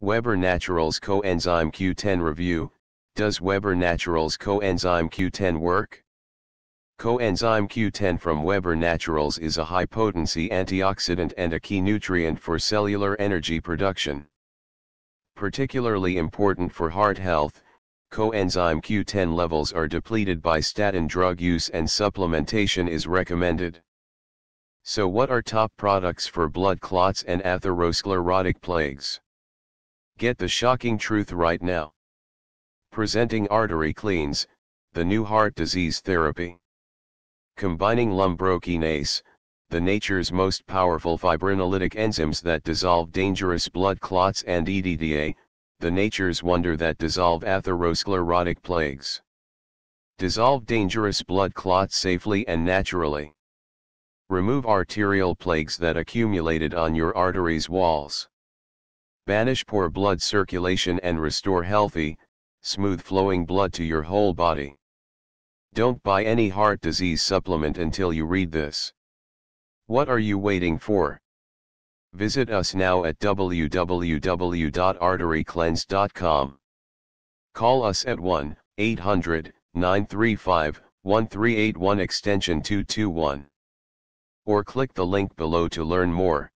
Weber Naturals Coenzyme Q10 Review, Does Weber Naturals Coenzyme Q10 work? Coenzyme Q10 from Weber Naturals is a high-potency antioxidant and a key nutrient for cellular energy production. Particularly important for heart health, coenzyme Q10 levels are depleted by statin drug use and supplementation is recommended. So what are top products for blood clots and atherosclerotic plagues? Get the shocking truth right now. Presenting artery cleans, the new heart disease therapy. Combining lumbrokinase, the nature's most powerful fibrinolytic enzymes that dissolve dangerous blood clots and EDTA, the nature's wonder that dissolve atherosclerotic plagues. Dissolve dangerous blood clots safely and naturally. Remove arterial plagues that accumulated on your arteries walls. Banish poor blood circulation and restore healthy, smooth flowing blood to your whole body. Don't buy any heart disease supplement until you read this. What are you waiting for? Visit us now at www.arterycleanse.com. Call us at 1 800 935 1381 extension 221. Or click the link below to learn more.